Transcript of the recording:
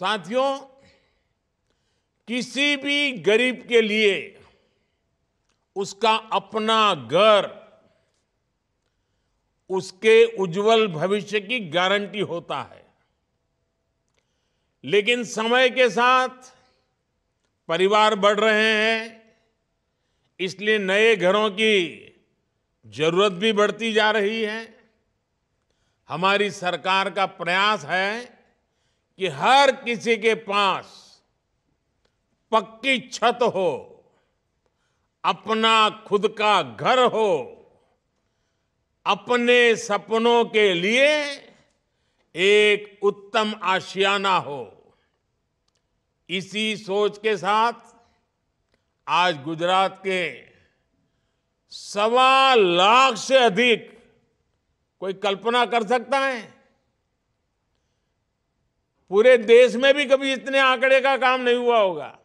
साथियों किसी भी गरीब के लिए उसका अपना घर उसके उज्जवल भविष्य की गारंटी होता है लेकिन समय के साथ परिवार बढ़ रहे हैं इसलिए नए घरों की जरूरत भी बढ़ती जा रही है हमारी सरकार का प्रयास है कि हर किसी के पास पक्की छत हो अपना खुद का घर हो अपने सपनों के लिए एक उत्तम आशियाना हो इसी सोच के साथ आज गुजरात के सवा लाख से अधिक कोई कल्पना कर सकता है पूरे देश में भी कभी इतने आंकड़े का काम नहीं हुआ होगा